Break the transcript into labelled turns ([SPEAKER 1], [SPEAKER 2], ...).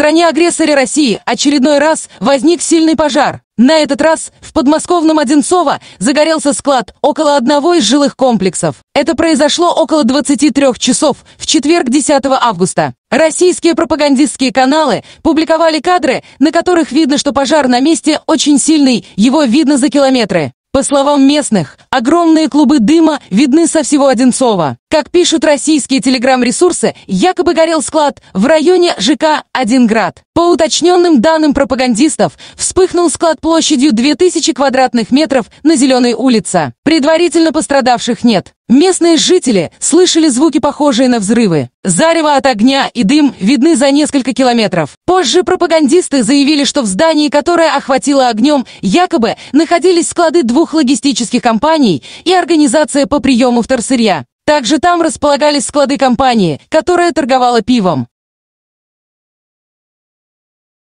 [SPEAKER 1] стране агрессоре России очередной раз возник сильный пожар. На этот раз в подмосковном Одинцово загорелся склад около одного из жилых комплексов. Это произошло около 23 часов в четверг 10 августа. Российские пропагандистские каналы публиковали кадры, на которых видно, что пожар на месте очень сильный, его видно за километры. По словам местных, огромные клубы дыма видны со всего Одинцова. Как пишут российские телеграм-ресурсы, якобы горел склад в районе ЖК «Одинград». По уточненным данным пропагандистов, вспыхнул склад площадью 2000 квадратных метров на Зеленой улице. Предварительно пострадавших нет. Местные жители слышали звуки, похожие на взрывы. Зарево от огня и дым видны за несколько километров. Позже пропагандисты заявили, что в здании, которое охватило огнем, якобы находились склады двух логистических компаний и организация по приему вторсырья. Также там располагались склады компании, которая торговала пивом.